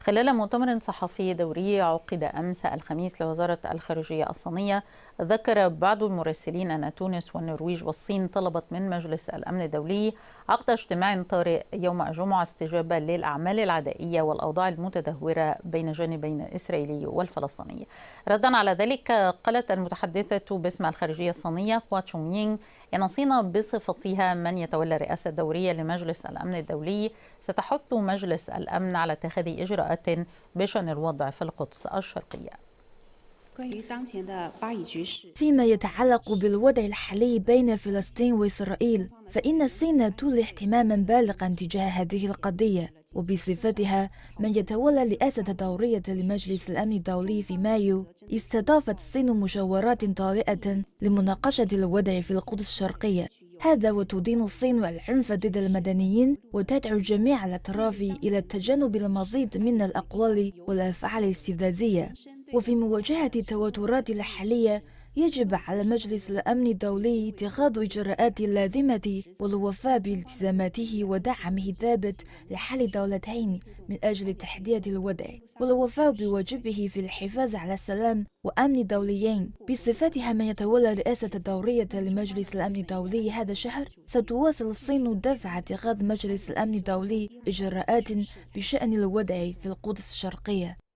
خلال مؤتمر صحفي دوري عقد أمس الخميس لوزارة الخارجية الصينية ذكر بعض المراسلين أن تونس والنرويج والصين طلبت من مجلس الأمن الدولي عقد اجتماع طارئ يوم الجمعة استجابة للأعمال العدائية والأوضاع المتدهورة بين جانبين الإسرائيلي والفلسطيني ردا على ذلك قالت المتحدثة باسم الخارجية الصينية خوا تشونغ يينغ أن الصين بصفتها من يتولى الرئاسة الدورية لمجلس الأمن الدولي ستحث مجلس الأمن على اتخاذ إجراءات بشأن الوضع في القدس الشرقية فيما يتعلق بالوضع الحالي بين فلسطين وإسرائيل فإن الصين تولي اهتماما بالغا تجاه هذه القضية وبصفتها من يتولى رئاسة الدورية لمجلس الأمن الدولي في مايو استضافت الصين مشاورات طارئة لمناقشة الوضع في القدس الشرقية هذا وتدين الصين العنف ضد المدنيين وتدعو جميع الأطراف إلى تجنب المزيد من الأقوال والأفعال الاستفزازية وفي مواجهة التوترات الحالية يجب على مجلس الأمن الدولي اتخاذ إجراءات اللازمة والوفاء بالتزاماته ودعمه الثابت لحل الدولتين من أجل تحديد الوضع والوفاء بواجبه في الحفاظ على السلام وأمن الدوليين بصفتها من يتولى رئاسة الدورية لمجلس الأمن الدولي هذا الشهر ستواصل الصين دفع اتخاذ مجلس الأمن الدولي إجراءات بشأن الوضع في القدس الشرقية